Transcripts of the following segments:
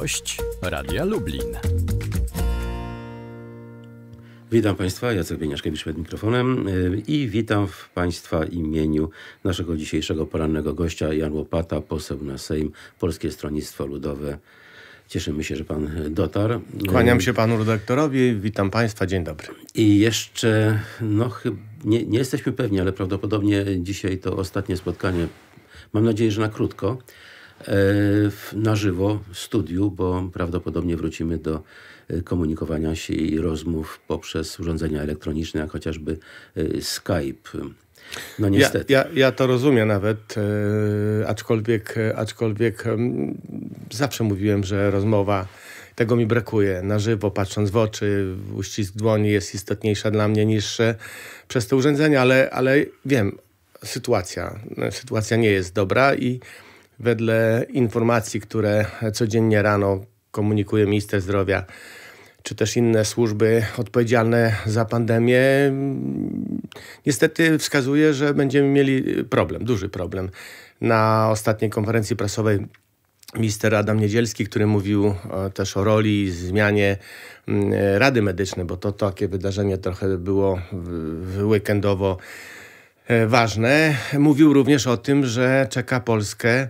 Gość Radia Lublin. Witam Państwa, Jacek Wieniaszkiewicz przed mikrofonem y, i witam w Państwa imieniu naszego dzisiejszego porannego gościa Jan Łopata, poseł na Sejm, Polskie Stronnictwo Ludowe. Cieszymy się, że Pan dotarł. Kłaniam się Panu redaktorowi, witam Państwa, dzień dobry. I jeszcze, no nie, nie jesteśmy pewni, ale prawdopodobnie dzisiaj to ostatnie spotkanie, mam nadzieję, że na krótko, E, na żywo w studiu, bo prawdopodobnie wrócimy do e, komunikowania się i rozmów poprzez urządzenia elektroniczne, jak chociażby e, Skype. No niestety. Ja, ja, ja, to rozumiem nawet, aczkolwiek, aczkolwiek zawsze mówiłem, że rozmowa, tego mi brakuje. Na żywo, patrząc w oczy, uścisk dłoni jest istotniejsza dla mnie niż przez te urządzenia, ale, ale wiem, sytuacja, sytuacja nie jest dobra i wedle informacji, które codziennie rano komunikuje minister zdrowia, czy też inne służby odpowiedzialne za pandemię, niestety wskazuje, że będziemy mieli problem, duży problem. Na ostatniej konferencji prasowej minister Adam Niedzielski, który mówił e, też o roli i zmianie mm, e, Rady Medycznej, bo to takie wydarzenie trochę było weekendowo E, ważne. Mówił również o tym, że czeka Polskę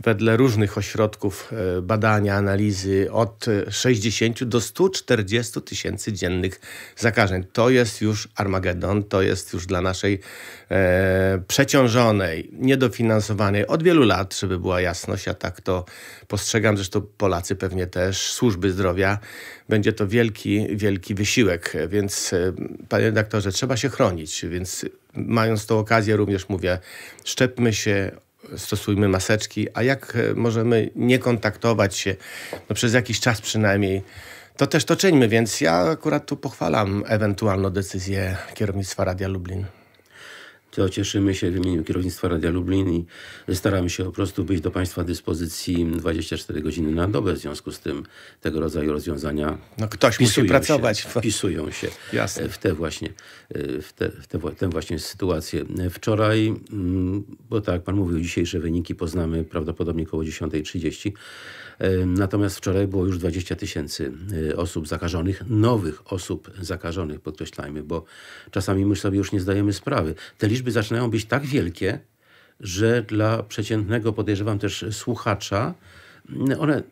wedle różnych ośrodków e, badania, analizy od 60 do 140 tysięcy dziennych zakażeń. To jest już Armagedon, to jest już dla naszej e, przeciążonej, niedofinansowanej od wielu lat, żeby była jasność, a tak to postrzegam, zresztą Polacy pewnie też, służby zdrowia, będzie to wielki, wielki wysiłek, więc e, panie redaktorze, trzeba się chronić, więc mając tą okazję również mówię, szczepmy się, stosujmy maseczki, a jak e, możemy nie kontaktować się no przez jakiś czas przynajmniej, to też to czyńmy, więc ja akurat tu pochwalam ewentualną decyzję kierownictwa Radia Lublin to cieszymy się w imieniu kierownictwa Radia Lublin i staramy się po prostu być do Państwa dyspozycji 24 godziny na dobę. W związku z tym tego rodzaju rozwiązania no ktoś musi pracować. wpisują się Jasne. w te właśnie w te, w te, w tę właśnie sytuację. Wczoraj, mm, bo tak jak Pan mówił, dzisiejsze wyniki poznamy prawdopodobnie około 10.30. Natomiast wczoraj było już 20 tysięcy y, osób zakażonych, nowych osób zakażonych, podkreślajmy, bo czasami my sobie już nie zdajemy sprawy. Te liczby zaczynają być tak wielkie, że dla przeciętnego, podejrzewam też słuchacza, one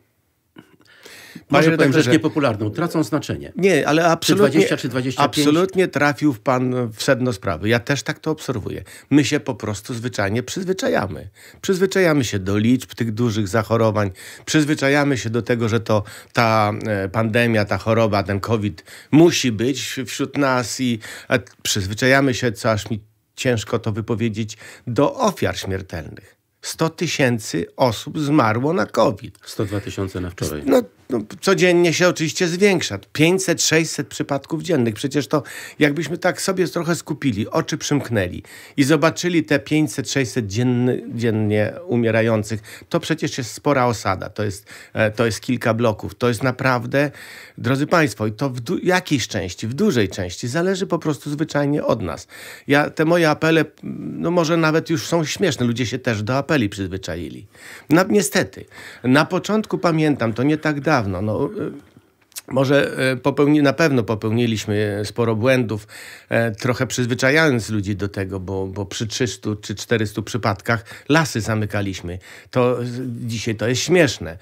może powiem rzecz niepopularną, tracą znaczenie. Nie, ale absolutnie, czy 20, czy 25? absolutnie trafił pan w sedno sprawy. Ja też tak to obserwuję. My się po prostu zwyczajnie przyzwyczajamy. Przyzwyczajamy się do liczb tych dużych zachorowań, przyzwyczajamy się do tego, że to ta e, pandemia, ta choroba, ten COVID musi być wśród nas i e, przyzwyczajamy się, co aż mi ciężko to wypowiedzieć, do ofiar śmiertelnych. 100 tysięcy osób zmarło na COVID. 102 tysiące na wczoraj. No no, codziennie się oczywiście zwiększa. 500-600 przypadków dziennych. Przecież to jakbyśmy tak sobie trochę skupili, oczy przymknęli i zobaczyli te 500-600 dziennie, dziennie umierających, to przecież jest spora osada. To jest, e, to jest kilka bloków. To jest naprawdę Drodzy Państwo, i to w jakiejś części, w dużej części, zależy po prostu zwyczajnie od nas. Ja, te moje apele, no może nawet już są śmieszne, ludzie się też do apeli przyzwyczaili. Na, niestety, na początku pamiętam, to nie tak dawno, no... Y może e, popełni, na pewno popełniliśmy e, sporo błędów, e, trochę przyzwyczajając ludzi do tego, bo, bo przy 300 czy 400 przypadkach lasy zamykaliśmy. To dzisiaj to jest śmieszne.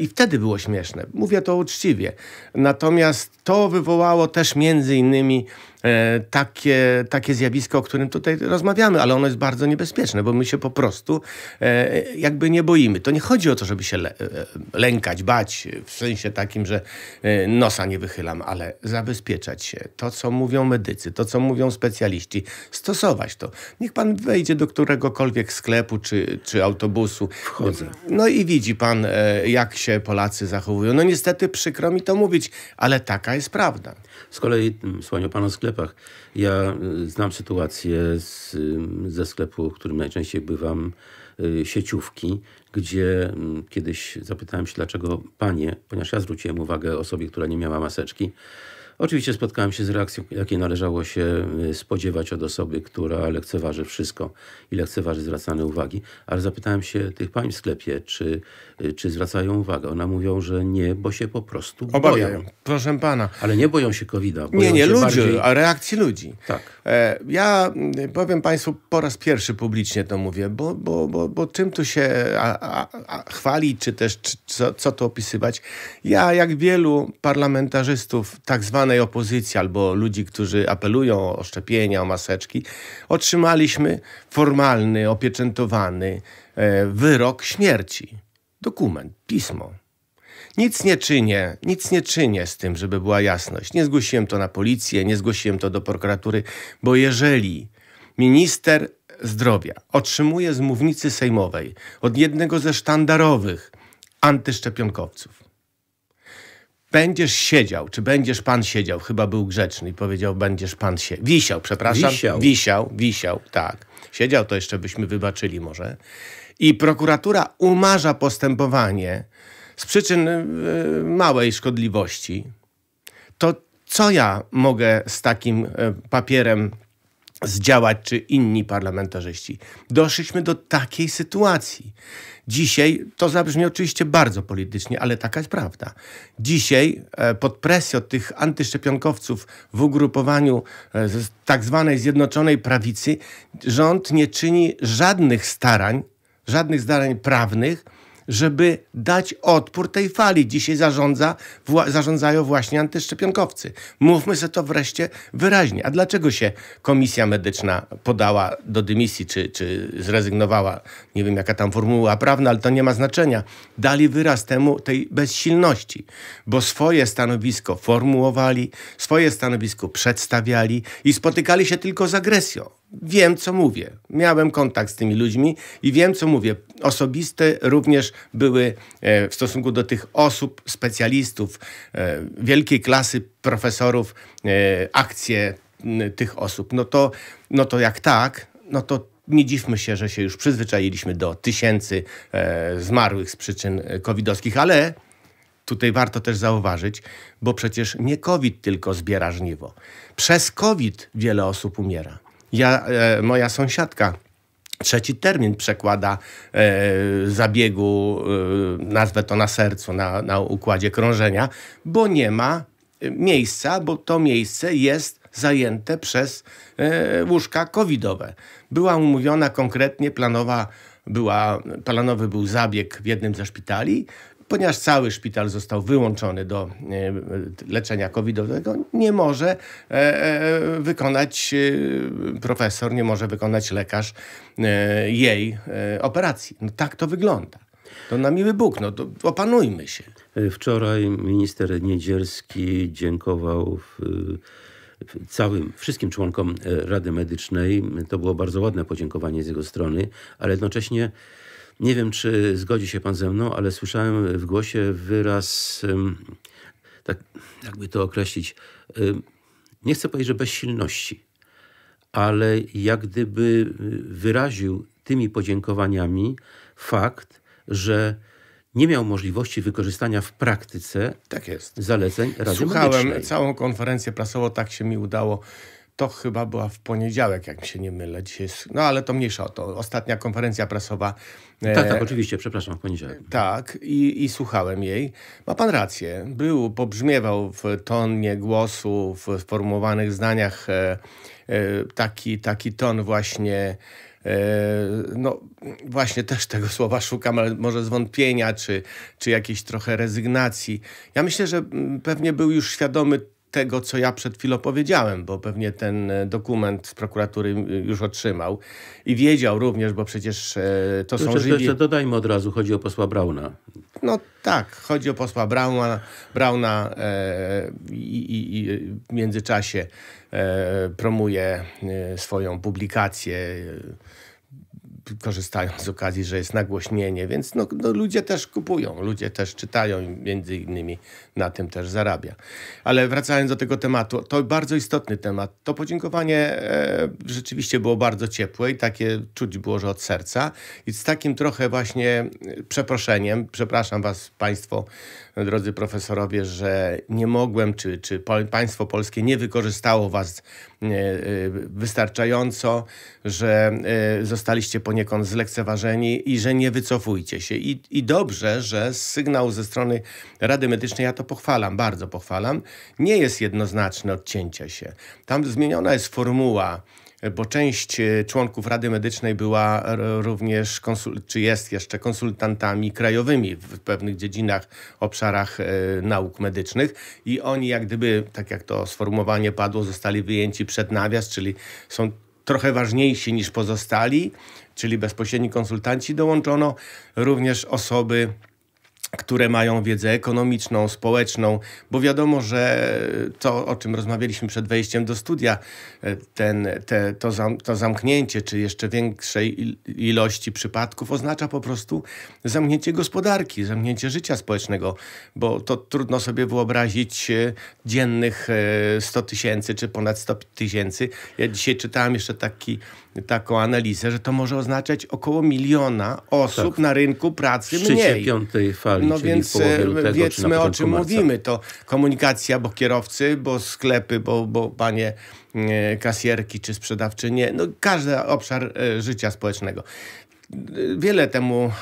I wtedy było śmieszne. Mówię to uczciwie. Natomiast to wywołało też między innymi E, takie, takie zjawisko, o którym tutaj rozmawiamy, ale ono jest bardzo niebezpieczne, bo my się po prostu e, jakby nie boimy. To nie chodzi o to, żeby się e, lękać, bać, w sensie takim, że nosa nie wychylam, ale zabezpieczać się. To, co mówią medycy, to, co mówią specjaliści, stosować to. Niech pan wejdzie do któregokolwiek sklepu czy, czy autobusu. Wchodzę. No i widzi pan, jak się Polacy zachowują. No niestety przykro mi to mówić, ale taka jest prawda. Z kolei mm, słonił pan o sklepie sklepach. Ja y, znam sytuację z, y, ze sklepu, w którym najczęściej bywam, y, sieciówki, gdzie mm, kiedyś zapytałem się, dlaczego panie, ponieważ ja zwróciłem uwagę osobie, która nie miała maseczki, Oczywiście spotkałem się z reakcją, jakiej należało się y, spodziewać od osoby, która lekceważy wszystko i lekceważy zwracane uwagi, ale zapytałem się tych pań w sklepie, czy, y, czy zwracają uwagę. One mówią, że nie, bo się po prostu Obawiają. boją. Proszę pana. Ale nie boją się COVID-a. Boją nie, nie, ludzi, bardziej... a reakcji ludzi. Tak. E, ja y, powiem państwu po raz pierwszy publicznie to mówię, bo, bo, bo, bo czym tu się a, a, a chwalić, czy też czy, co, co to opisywać. Ja, jak wielu parlamentarzystów tak zwanych zdecydowanej opozycji albo ludzi, którzy apelują o szczepienia, o maseczki, otrzymaliśmy formalny, opieczętowany e, wyrok śmierci. Dokument, pismo. Nic nie czynię, nic nie czynię z tym, żeby była jasność. Nie zgłosiłem to na policję, nie zgłosiłem to do prokuratury, bo jeżeli minister zdrowia otrzymuje z mównicy sejmowej od jednego ze sztandarowych antyszczepionkowców będziesz siedział, czy będziesz pan siedział, chyba był grzeczny i powiedział, będziesz pan się Wisiał, przepraszam. Wisiał. Wisiał, wisiał, tak. Siedział to jeszcze byśmy wybaczyli może. I prokuratura umarza postępowanie z przyczyn y, małej szkodliwości. To co ja mogę z takim y, papierem zdziałać, czy inni parlamentarzyści. Doszliśmy do takiej sytuacji. Dzisiaj, to zabrzmi oczywiście bardzo politycznie, ale taka jest prawda. Dzisiaj e, pod presją tych antyszczepionkowców w ugrupowaniu e, tak zwanej Zjednoczonej Prawicy rząd nie czyni żadnych starań, żadnych starań prawnych, żeby dać odpór tej fali. Dzisiaj zarządza, wła, zarządzają właśnie antyszczepionkowcy. Mówmy sobie to wreszcie wyraźnie. A dlaczego się Komisja Medyczna podała do dymisji, czy, czy zrezygnowała? Nie wiem, jaka tam formuła prawna, ale to nie ma znaczenia. Dali wyraz temu tej bezsilności, bo swoje stanowisko formułowali, swoje stanowisko przedstawiali i spotykali się tylko z agresją wiem, co mówię. Miałem kontakt z tymi ludźmi i wiem, co mówię. Osobiste również były e, w stosunku do tych osób, specjalistów, e, wielkiej klasy profesorów, e, akcje tych osób. No to, no to jak tak, no to nie dziwmy się, że się już przyzwyczailiśmy do tysięcy zmarłych z przyczyn covidowskich, ale tutaj warto też zauważyć, bo przecież nie COVID tylko zbiera żniwo. Przez COVID wiele osób umiera. Ja, e, moja sąsiadka trzeci termin przekłada e, zabiegu, e, nazwę to na sercu, na, na układzie krążenia, bo nie ma e, miejsca, bo to miejsce jest zajęte przez e, łóżka covidowe. Była umówiona konkretnie planowa była, planowy był zabieg w jednym ze szpitali ponieważ cały szpital został wyłączony do e, leczenia covidowego, nie może e, e, wykonać profesor, nie może wykonać lekarz jej operacji. No tak to wygląda. To na miły Bóg, no to opanujmy się. Wczoraj minister Niedzielski dziękował w, w całym, wszystkim członkom Rady Medycznej. To było bardzo ładne podziękowanie z jego strony, ale jednocześnie nie wiem, czy zgodzi się pan ze mną, ale słyszałem w głosie wyraz, tak, jakby to określić, nie chcę powiedzieć, że bezsilności, ale jak gdyby y, wyraził tymi podziękowaniami fakt, że nie miał możliwości wykorzystania w praktyce tak zaleceń Rady Słuchałem medycznej. całą konferencję prasową, tak się mi udało to chyba była w poniedziałek, jak mi się nie mylę. Dzisiaj jest, no ale to mniejsza o to. Ostatnia konferencja prasowa. Tak, tak, e, oczywiście, przepraszam, w poniedziałek. Tak, i, i słuchałem jej. Ma pan rację. Był, pobrzmiewał w tonie głosu, w sformułowanych zdaniach e, e, taki, taki ton właśnie no właśnie też tego słowa szukam, ale może zwątpienia, czy, czy jakiejś trochę rezygnacji. Ja myślę, że mm, pewnie był już świadomy tego, co ja przed chwilą powiedziałem, bo pewnie ten e, dokument z prokuratury e, już otrzymał i wiedział również, bo przecież e, to, są są To Jeszcze dodajmy od razu, chodzi o posła Brauna. No tak, chodzi o posła Brauna, Brauna e, i, i, w międzyczasie e, promuje swoją publikację korzystają z okazji, że jest nagłośnienie, więc no, no, ludzie też kupują, ludzie też czytają i między innymi na tym też zarabia. Ale wracając do tego tematu, to bardzo istotny temat. To podziękowanie e, rzeczywiście było bardzo ciepłe i takie czuć było, że od serca i z takim trochę właśnie e, przeproszeniem, przepraszam was Państwo drodzy profesorowie, że nie mogłem, czy, czy państwo polskie nie wykorzystało was e, e, wystarczająco, że e, zostaliście poniekąd zlekceważeni i że nie wycofujcie się. I, i dobrze, że sygnał ze strony Rady Medycznej, ja to pochwalam, bardzo pochwalam, nie jest jednoznaczny odcięcia się. Tam zmieniona jest formuła E, bo część e, członków Rady Medycznej była e, również, czy jest jeszcze konsultantami krajowymi w pewnych dziedzinach, obszarach nauk medycznych i oni jak gdyby, tak jak to sformułowanie padło, zostali wyjęci przed nawias, czyli są trochę ważniejsi niż pozostali, czyli bezpośredni konsultanci. Dołączono również osoby, które mają wiedzę ekonomiczną, społeczną, bo wiadomo, że to, o czym rozmawialiśmy przed wejściem do studia, e, ten, te, to, zam, to zamknięcie, czy jeszcze większej ilości przypadków oznacza po prostu zamknięcie gospodarki, zamknięcie życia społecznego, bo to trudno sobie wyobrazić e, dziennych 100 e, tysięcy, czy ponad 100 tysięcy. Ja dzisiaj czytałem jeszcze taki taką analizę, że to może oznaczać około miliona osób tak. na rynku pracy Szczycie mniej. piątej fali, No więc e, lutego, wiedzmy o czym marca. mówimy. To komunikacja, bo kierowcy, bo sklepy, bo, bo panie e, kasjerki czy sprzedawczynie, no każdy obszar e, życia społecznego. Wiele temu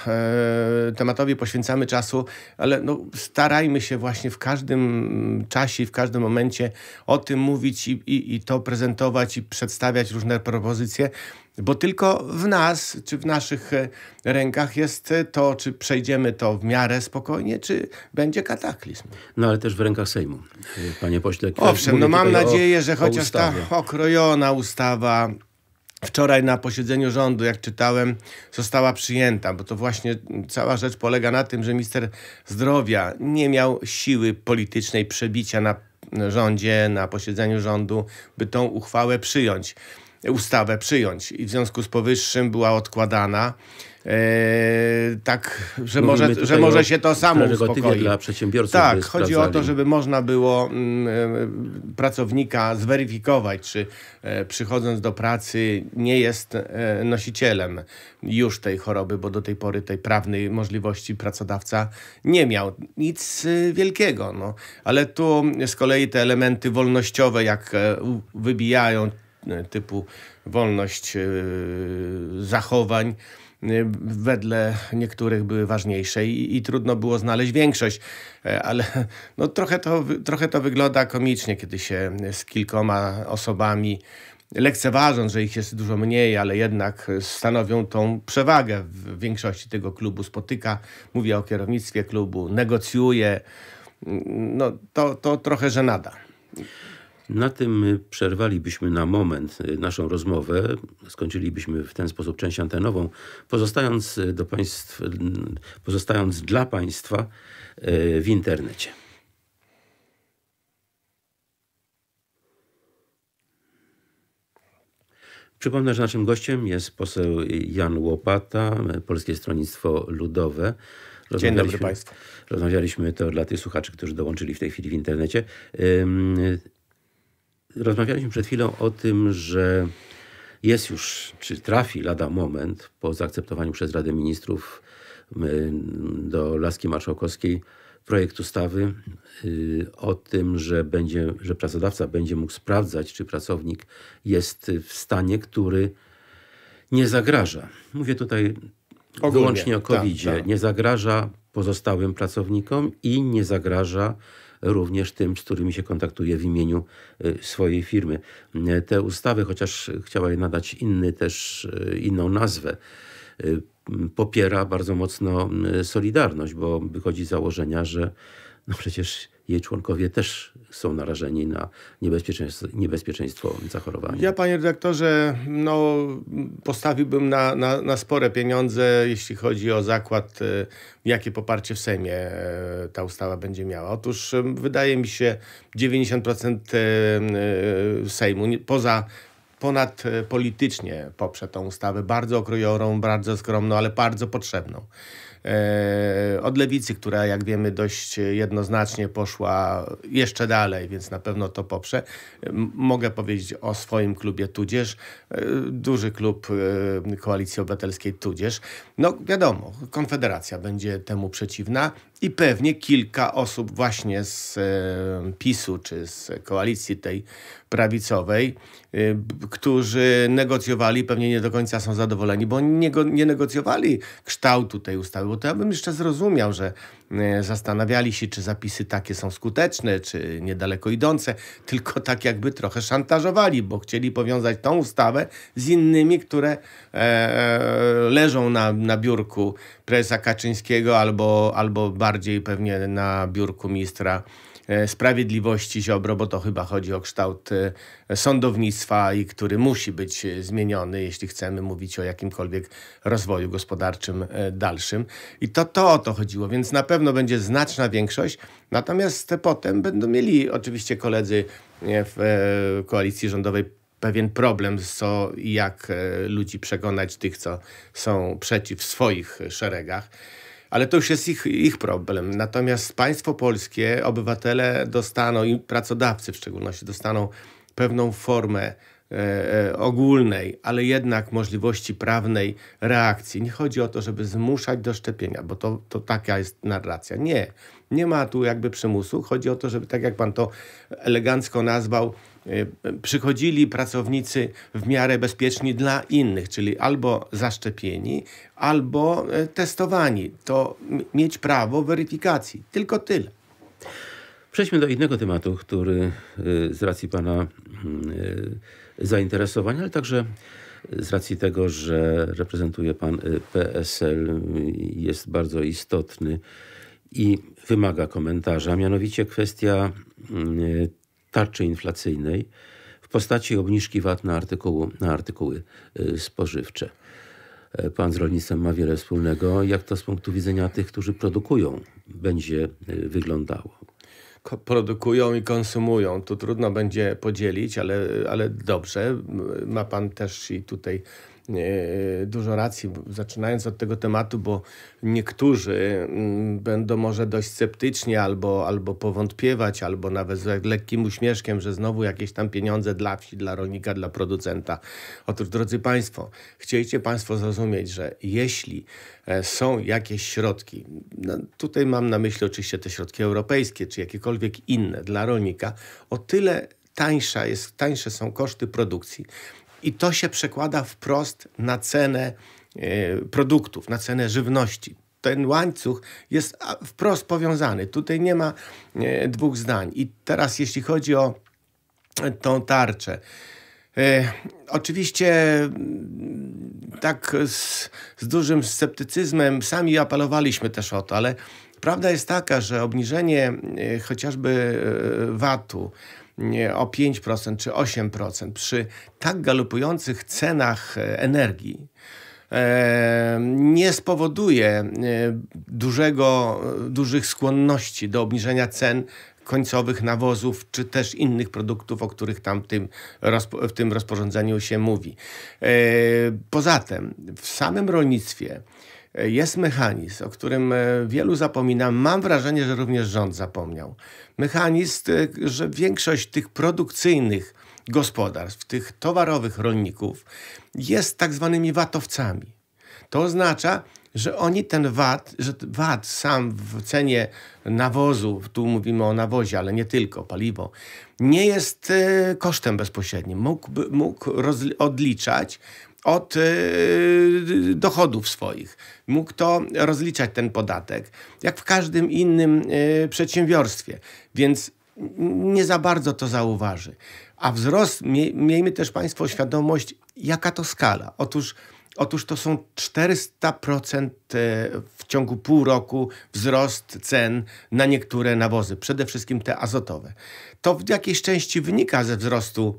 e, tematowi poświęcamy czasu, ale no, starajmy się właśnie w każdym czasie, w każdym momencie o tym mówić i, i, i to prezentować i przedstawiać różne propozycje, bo tylko w nas, czy w naszych e, rękach jest e, to, czy przejdziemy to w miarę spokojnie, czy będzie kataklizm. No ale też w rękach Sejmu, e, panie pośle. Owszem, no mam nadzieję, o, że chociaż ta okrojona ustawa wczoraj na posiedzeniu rządu, jak czytałem, została przyjęta, bo to właśnie cała rzecz polega na tym, że minister zdrowia nie miał siły politycznej przebicia na rządzie, na posiedzeniu rządu, by tą uchwałę przyjąć, ustawę przyjąć. I w związku z powyższym była odkładana. Eee, tak, że może, że może się to samo uspokoi. dla przedsiębiorców. Tak, chodzi o to, żeby można było mm, e, pracownika zweryfikować, czy e, przychodząc do pracy nie jest e, nosicielem już tej choroby, bo do tej pory tej prawnej możliwości pracodawca nie miał. Nic wielkiego, no. ale tu z kolei te elementy wolnościowe, jak wybijają typu wolność zachowań, Y, wedle niektórych były ważniejsze i, i trudno było znaleźć większość. E, ale no, trochę, to, trochę to wygląda komicznie, kiedy się z kilkoma osobami lekceważąc, że ich jest dużo mniej, ale jednak stanowią tą przewagę w większości tego klubu. Spotyka, mówię o kierownictwie klubu, negocjuje. Mm, no to, to trochę żenada. Na tym przerwalibyśmy na moment e, naszą rozmowę. Skończylibyśmy w ten sposób część antenową, pozostając, e, do państw, pozostając dla Państwa e, w internecie. Przypomnę, że naszym gościem jest poseł Jan Łopata, Polskie Stronnictwo Ludowe. Dzień dobry Państwu. Rozmawialiśmy to dla tych słuchaczy, którzy dołączyli w tej chwili w internecie. Rozmawialiśmy przed chwilą o tym, że jest już, czy trafi lada moment po zaakceptowaniu przez Radę Ministrów y, do Laski Marszałkowskiej projekt ustawy y, o tym, że, będzie, że pracodawca będzie mógł sprawdzać, czy pracownik jest w stanie, który nie zagraża. Mówię tutaj Ogólnie, wyłącznie o covid tak, tak. Nie zagraża pozostałym pracownikom i nie zagraża również tym, z którymi się kontaktuje w imieniu y, swojej firmy. Y, te ustawy, chociaż chciała je nadać inny też y, inną nazwę, popiera bardzo mocno Solidarność, bo wychodzi z założenia, że no przecież jej członkowie też są narażeni na niebezpieczeństwo, niebezpieczeństwo zachorowania. Ja, panie redaktorze, no, postawiłbym na, na, na spore pieniądze, jeśli chodzi o zakład, e, jakie poparcie w Sejmie e, ta ustawa będzie miała. Otóż e, wydaje mi się 90% Sejmu, poza ponad politycznie poprze tą ustawę, bardzo okrojorą, bardzo skromną, ale bardzo potrzebną. E, od lewicy, która jak wiemy dość jednoznacznie poszła jeszcze dalej, więc na pewno to poprze. Mogę powiedzieć o swoim klubie Tudzież, e, duży klub e, Koalicji Obywatelskiej Tudzież. No wiadomo, Konfederacja będzie temu przeciwna, i pewnie kilka osób właśnie z e, PiSu czy z koalicji tej prawicowej, e, którzy negocjowali, pewnie nie do końca są zadowoleni, bo nie, nie negocjowali kształtu tej ustawy, bo to ja bym jeszcze zrozumiał, że e, zastanawiali się, czy zapisy takie są skuteczne, czy niedaleko idące, tylko tak jakby trochę szantażowali, bo chcieli powiązać tą ustawę z innymi, które leżą na, na biurku prezesa Kaczyńskiego albo, albo bardziej pewnie na biurku ministra e, Sprawiedliwości Ziobro, bo to chyba chodzi o kształt e, sądownictwa i który musi być e, zmieniony, jeśli chcemy mówić o jakimkolwiek rozwoju gospodarczym dalszym. I to, to o to chodziło, więc na pewno będzie znaczna większość, natomiast potem będą mieli oczywiście koledzy w koalicji rządowej pewien problem, co i jak e, ludzi przekonać, tych, co są przeciw w swoich szeregach. Ale to już jest ich, ich problem. Natomiast państwo polskie, obywatele dostaną i pracodawcy w szczególności dostaną pewną formę e, e, ogólnej, ale jednak możliwości prawnej reakcji. Nie chodzi o to, żeby zmuszać do szczepienia, bo to, to taka jest narracja. Nie, nie ma tu jakby przymusu. Chodzi o to, żeby tak jak pan to elegancko nazwał, E, przychodzili pracownicy w miarę bezpieczni dla innych, czyli albo zaszczepieni, albo e, testowani. To mieć prawo weryfikacji. Tylko tyle. Przejdźmy do innego tematu, który e, z racji Pana mm, zainteresowania, ale także z racji tego, że reprezentuje Pan PSL, jest bardzo istotny i wymaga komentarza, mianowicie kwestia mm, tarczy inflacyjnej w postaci obniżki VAT na, artykułu, na artykuły y, spożywcze. E, pan z rolnictwem ma wiele wspólnego. Jak to z punktu widzenia tych, którzy produkują, będzie y, wyglądało? produkują i konsumują. Tu trudno będzie podzielić, ale, ale dobrze. Ma Pan też i tutaj E, dużo racji, zaczynając od tego tematu, bo niektórzy mm, będą może dość sceptyczni albo, albo powątpiewać, albo nawet z lekkim uśmieszkiem, że znowu jakieś tam pieniądze dla wsi, dla rolnika, dla producenta. Otóż, drodzy Państwo, chcieliście Państwo zrozumieć, że jeśli e, są jakieś środki, no tutaj mam na myśli oczywiście te środki europejskie, czy jakiekolwiek inne dla rolnika, o tyle tańsza jest, tańsze są koszty produkcji, i to się przekłada wprost na cenę e, produktów, na cenę żywności. Ten łańcuch jest wprost powiązany. Tutaj nie ma e, dwóch zdań. I teraz, jeśli chodzi o e, tą tarczę. Oczywiście mm, tak z, z, dużym sceptycyzmem sami apelowaliśmy też o to, ale prawda jest taka, że obniżenie chociażby VAT-u o 5% czy 8%. Przy tak galopujących cenach e, energii e, nie spowoduje e, dużego, dużych skłonności do obniżenia cen końcowych nawozów, czy też innych produktów, o których tam tym w tym rozporządzeniu się mówi. Poza tym w samym rolnictwie jest mechanizm, o którym e, wielu zapomina. Mam wrażenie, że również rząd zapomniał. Mechanizm, e, że większość tych produkcyjnych gospodarstw, tych towarowych rolników jest tak zwanymi vat To oznacza, że oni ten VAT, że VAT sam w cenie nawozu, tu mówimy o nawozie, ale nie tylko, paliwo, nie jest e, kosztem bezpośrednim. Mógł, mógł odliczać od yy, dochodów swoich. Mógł to rozliczać ten podatek, jak w każdym innym yy, przedsiębiorstwie, więc nie za bardzo to zauważy. A wzrost, miejmy też Państwo świadomość, jaka to skala. Otóż, otóż to są 400% e, w ciągu pół roku wzrost cen na niektóre nawozy, przede wszystkim te azotowe. To w jakiejś części wynika ze wzrostu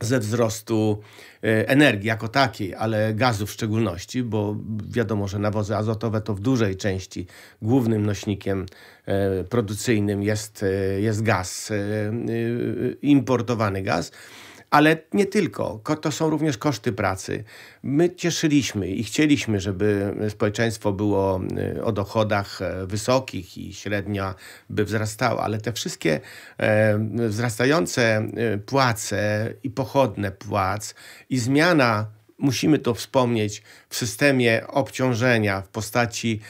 ze wzrostu e, energii jako takiej, ale gazu w szczególności, bo wiadomo, że nawozy azotowe to w dużej części głównym nośnikiem e, produkcyjnym jest, e, jest gaz, importowany gaz. Ale nie tylko. To są również koszty pracy. My cieszyliśmy i chcieliśmy, żeby społeczeństwo było y, o dochodach e, wysokich i średnia by wzrastała, ale te wszystkie e, wzrastające e, płace i pochodne płac i zmiana musimy to wspomnieć, w systemie obciążenia w postaci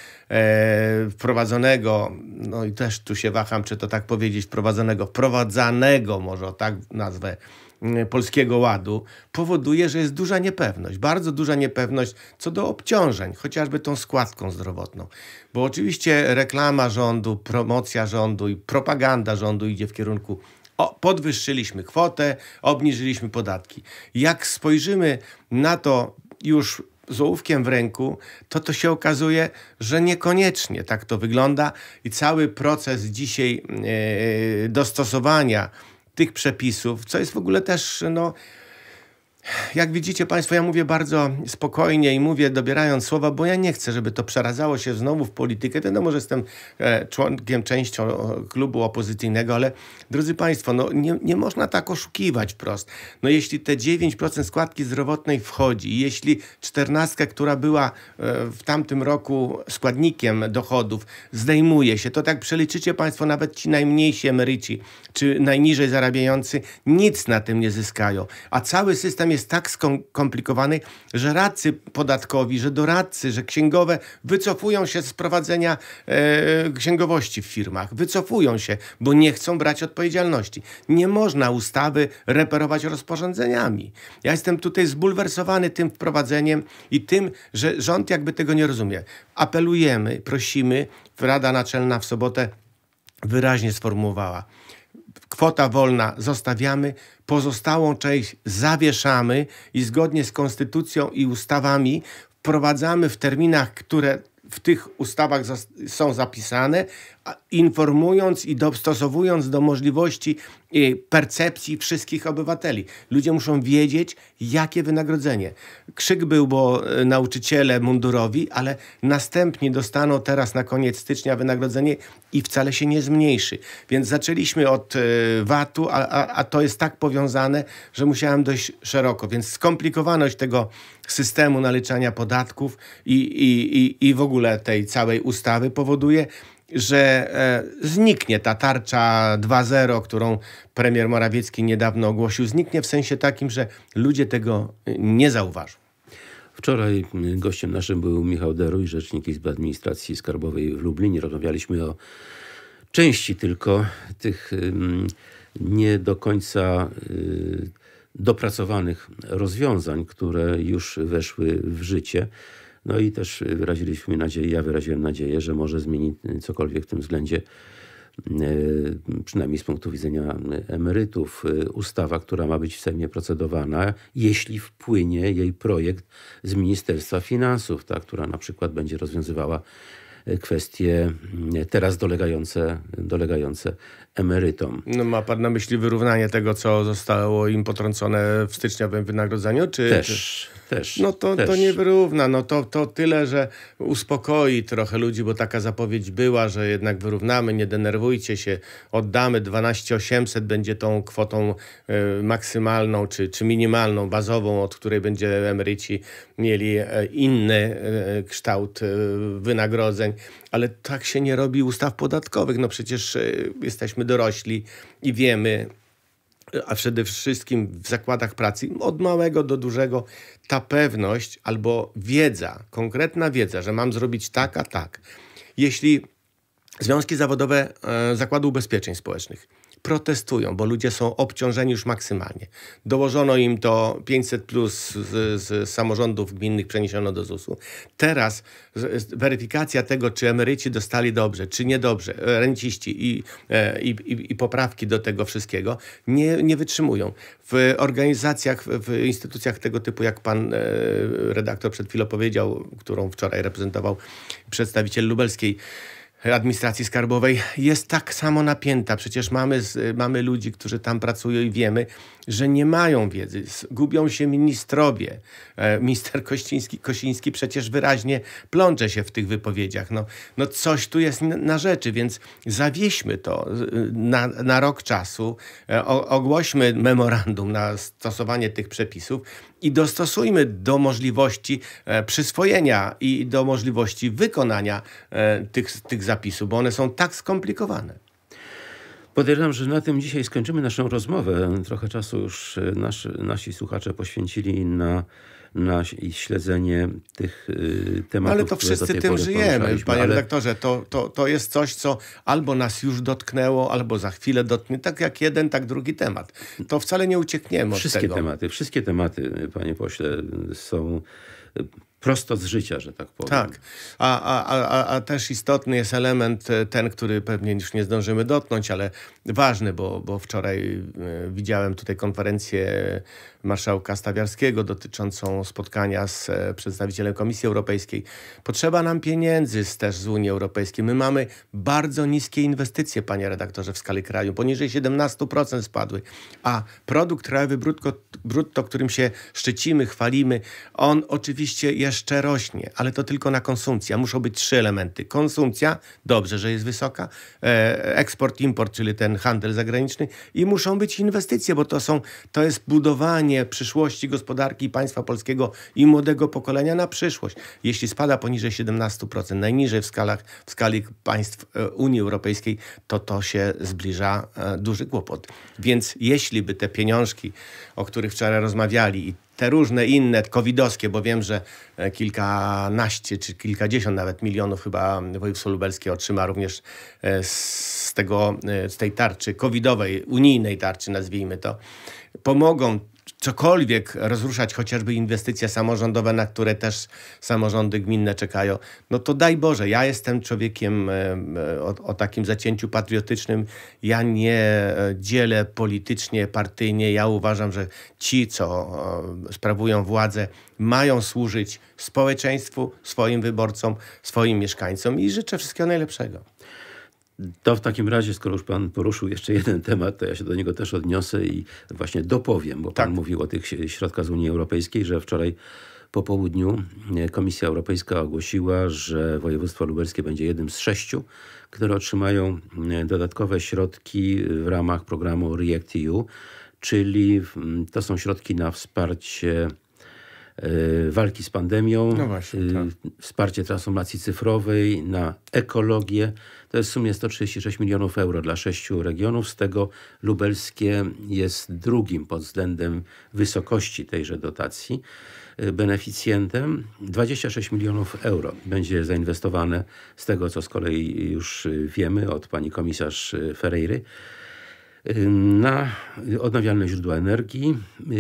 wprowadzonego, no i też tu się waham, czy to tak powiedzieć, wprowadzonego, wprowadzanego, może tak nazwę, Y, Polskiego Ładu powoduje, że jest duża niepewność, bardzo duża niepewność co do obciążeń, chociażby tą składką zdrowotną. Bo oczywiście reklama rządu, promocja rządu i propaganda rządu idzie w kierunku o, podwyższyliśmy kwotę, obniżyliśmy podatki. Jak spojrzymy na to już z ołówkiem w ręku, to to się okazuje, że niekoniecznie tak to wygląda i cały proces dzisiaj yy, dostosowania tych przepisów, co jest w ogóle też no, jak widzicie Państwo, ja mówię bardzo spokojnie i mówię dobierając słowa, bo ja nie chcę, żeby to przerazało się znowu w politykę. Wiadomo, że jestem e, członkiem, częścią klubu opozycyjnego, ale drodzy Państwo, no nie, nie można tak oszukiwać wprost. No jeśli te 9% składki zdrowotnej wchodzi, jeśli 14, która była e, w tamtym roku składnikiem dochodów, zdejmuje się, to tak przeliczycie Państwo, nawet ci najmniejsi emeryci czy najniżej zarabiający nic na tym nie zyskają. A cały system system jest tak skomplikowany, że radcy podatkowi, że doradcy, że księgowe wycofują się z prowadzenia e, księgowości w firmach. Wycofują się, bo nie chcą brać odpowiedzialności. Nie można ustawy reperować rozporządzeniami. Ja jestem tutaj zbulwersowany tym wprowadzeniem i tym, że rząd jakby tego nie rozumie. Apelujemy, prosimy, Rada Naczelna w sobotę wyraźnie sformułowała Kwota wolna zostawiamy, pozostałą część zawieszamy i zgodnie z konstytucją i ustawami wprowadzamy w terminach, które w tych ustawach są zapisane, informując i dostosowując do możliwości y, percepcji wszystkich obywateli. Ludzie muszą wiedzieć, jakie wynagrodzenie. Krzyk był, bo y, nauczyciele mundurowi, ale następnie dostaną teraz na koniec stycznia wynagrodzenie i wcale się nie zmniejszy. Więc zaczęliśmy od y, VAT-u, a, a, a to jest tak powiązane, że musiałem dość szeroko. Więc skomplikowaność tego systemu naliczania podatków i, i, i, i w ogóle tej całej ustawy powoduje, że e, zniknie ta tarcza 2.0, którą premier Morawiecki niedawno ogłosił, zniknie w sensie takim, że ludzie tego e, nie zauważą. Wczoraj gościem naszym był Michał Deruj, rzecznik Izby Administracji Skarbowej w Lublinie. Rozmawialiśmy o części tylko tych nie do końca y, dopracowanych rozwiązań, które już weszły w życie. No i też wyraziliśmy nadzieję, ja wyraziłem nadzieję, że może zmieni cokolwiek w tym względzie, e, przynajmniej z punktu widzenia emerytów, e, ustawa, która ma być w Sejmie procedowana, jeśli wpłynie jej projekt z Ministerstwa Finansów, ta, która na przykład będzie rozwiązywała e, kwestie mm, teraz dolegające, dolegające emerytom. No ma pan na myśli wyrównanie tego, co zostało im potrącone w styczniowym wynagrodzeniu? Czy, Też. Czy... Też, no to, też. to nie wyrówna. No to, to tyle, że uspokoi trochę ludzi, bo taka zapowiedź była, że jednak wyrównamy, nie denerwujcie się, oddamy 12 800 będzie tą kwotą y, maksymalną czy, czy minimalną, bazową, od której będzie emeryci mieli e, inny y, kształt y, wynagrodzeń. Ale tak się nie robi ustaw podatkowych. No przecież jesteśmy dorośli i wiemy, a przede wszystkim w zakładach pracy, od małego do dużego, ta pewność albo wiedza, konkretna wiedza, że mam zrobić tak, a tak. Jeśli związki zawodowe e, Zakładu Ubezpieczeń Społecznych protestują, bo ludzie są obciążeni już maksymalnie. Dołożono im to 500 plus z, z samorządów gminnych przeniesiono do ZUS-u. Teraz weryfikacja tego, czy emeryci dostali dobrze, czy niedobrze, renciści i, e, i, i, i poprawki do tego wszystkiego nie, nie wytrzymują. W organizacjach, w instytucjach tego typu, jak pan e, redaktor przed chwilą powiedział, którą wczoraj reprezentował przedstawiciel lubelskiej, administracji skarbowej jest tak samo napięta. Przecież mamy, mamy ludzi, którzy tam pracują i wiemy, że nie mają wiedzy. Gubią się ministrowie. E, minister Kościński, Kościński przecież wyraźnie plącze się w tych wypowiedziach. No, no coś tu jest na rzeczy, więc zawieźmy to e, na, na rok czasu. E, ogłośmy memorandum na stosowanie tych przepisów i dostosujmy do możliwości e, przyswojenia i do możliwości wykonania e, tych, tych zapisów, bo one są tak skomplikowane. Podejrzewam, że na tym dzisiaj skończymy naszą rozmowę. Trochę czasu już e, nasz, nasi słuchacze poświęcili na, na śledzenie tych e, tematów. Ale to wszyscy tym żyjemy, panie ale... redaktorze. To, to, to jest coś, co albo nas już dotknęło, albo za chwilę dotknie. Tak jak jeden, tak drugi temat. To wcale nie uciekniemy wszystkie od tego. Wszystkie tematy, wszystkie tematy, panie pośle, są prosto z życia, że tak powiem. Tak, a, a, a, a też istotny jest element e, ten, który pewnie już nie zdążymy dotknąć, ale ważny, bo, bo wczoraj e, widziałem tutaj konferencję marszałka Stawiarskiego dotyczącą spotkania z e, przedstawicielem Komisji Europejskiej. Potrzeba nam pieniędzy z, też z Unii Europejskiej. My mamy bardzo niskie inwestycje, panie redaktorze, w skali kraju. Poniżej 17% spadły. A produkt krajowy brutto, brutto, którym się szczycimy, chwalimy, on oczywiście jeszcze rośnie, ale to tylko na konsumpcję. Muszą być trzy elementy. Konsumpcja, dobrze, że jest wysoka, e, eksport, import, czyli ten handel zagraniczny i muszą być inwestycje, bo to są, to jest budowanie budowanie przyszłości gospodarki państwa polskiego i młodego pokolenia na przyszłość. Jeśli spada poniżej 17%, najniżej w, skalach, w skali państw e, Unii Europejskiej, to to się zbliża e, duży kłopot. Więc jeśli by te pieniążki, o których wczoraj rozmawiali i te różne inne, covidowskie, bo wiem, że e, kilkanaście czy kilkadziesiąt nawet milionów chyba województwo lubelskie otrzyma również z, tego, z tej tarczy covidowej, unijnej tarczy nazwijmy to, pomogą cokolwiek rozruszać, chociażby inwestycje samorządowe, na które też samorządy gminne czekają, no to daj Boże, ja jestem człowiekiem e, e, o, o, takim zacięciu patriotycznym, ja nie e, dzielę politycznie, partyjnie, ja uważam, że ci, co sprawują władzę, mają służyć społeczeństwu, swoim wyborcom, swoim mieszkańcom i życzę wszystkiego najlepszego. To w takim razie, skoro już Pan poruszył jeszcze jeden temat, to ja się do niego też odniosę i właśnie dopowiem, bo tak. Pan mówił o tych środkach z Unii Europejskiej, że wczoraj po południu e, Komisja Europejska ogłosiła, że województwo lubelskie będzie jednym z sześciu, które otrzymają e, dodatkowe środki w ramach programu REACT-EU, czyli to są środki na wsparcie e, walki z pandemią, no właśnie, tak. wsparcie transformacji cyfrowej, na ekologię, to jest w sumie 136 milionów euro dla sześciu regionów, z tego lubelskie jest drugim pod względem wysokości tejże dotacji y, beneficjentem. 26 milionów euro będzie zainwestowane z tego, co z kolei już y, wiemy od pani komisarz y, Ferreiry na odnawialne źródła energii.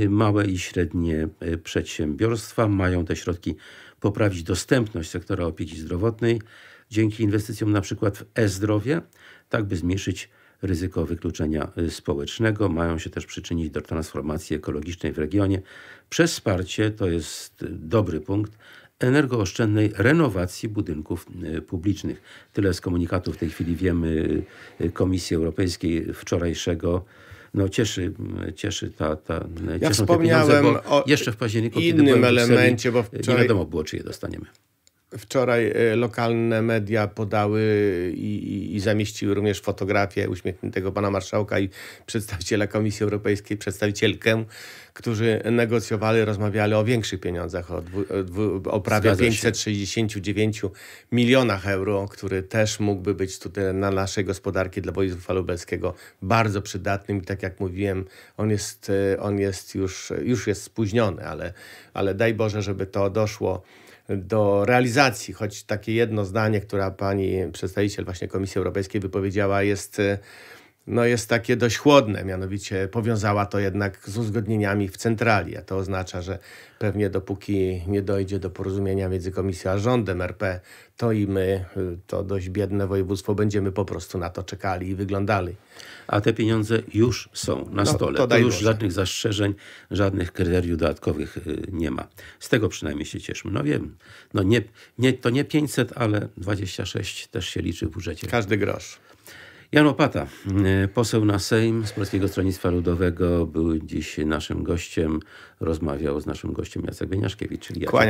Małe i średnie przedsiębiorstwa mają te środki poprawić dostępność sektora opieki zdrowotnej, dzięki inwestycjom na przykład w e-zdrowie, tak by zmniejszyć ryzyko wykluczenia y, społecznego. Mają się też przyczynić do transformacji ekologicznej w regionie przez wsparcie, to jest y, dobry punkt, energooszczędnej renowacji budynków y, publicznych. Tyle z komunikatu w tej chwili wiemy Komisji Europejskiej wczorajszego no cieszy, cieszy ta, ta ja wspomniałem pieniądze, o jeszcze w październiku, innym elemencie, bo wczoraj... nie wiadomo było, czy je dostaniemy. Wczoraj e, lokalne media podały i, i, i, zamieściły również fotografię uśmiechniętego pana marszałka i przedstawiciela Komisji Europejskiej, przedstawicielkę, którzy negocjowali, rozmawiali o większych pieniądzach, o, dwu, e, o prawie 569 milionach euro, który też mógłby być tutaj na naszej gospodarki dla województwa lubelskiego bardzo przydatnym i tak jak mówiłem, on jest, e, on jest już, już jest spóźniony, ale, ale daj Boże, żeby to doszło do realizacji, choć takie jedno zdanie, które pani przedstawiciel właśnie Komisji Europejskiej wypowiedziała, jest no jest takie dość chłodne, mianowicie powiązała to jednak z uzgodnieniami w centrali, a to oznacza, że pewnie dopóki nie dojdzie do porozumienia między komisją a rządem RP, to i my, y, to dość biedne województwo, będziemy po prostu na to czekali i wyglądali. A te pieniądze już są na no, stole. To, to już Boże. żadnych zastrzeżeń, żadnych kryteriów dodatkowych y, nie ma. Z tego przynajmniej się cieszmy. No wiem, no nie, nie, to nie 500, ale 26 też się liczy w budżecie. Każdy grosz. Jan Łopata, y, poseł na Sejm z Polskiego Stronnictwa Ludowego, był dziś naszym gościem. Rozmawiał z naszym gościem Jacek Wieniaszkiewicz. Czyli Jacek.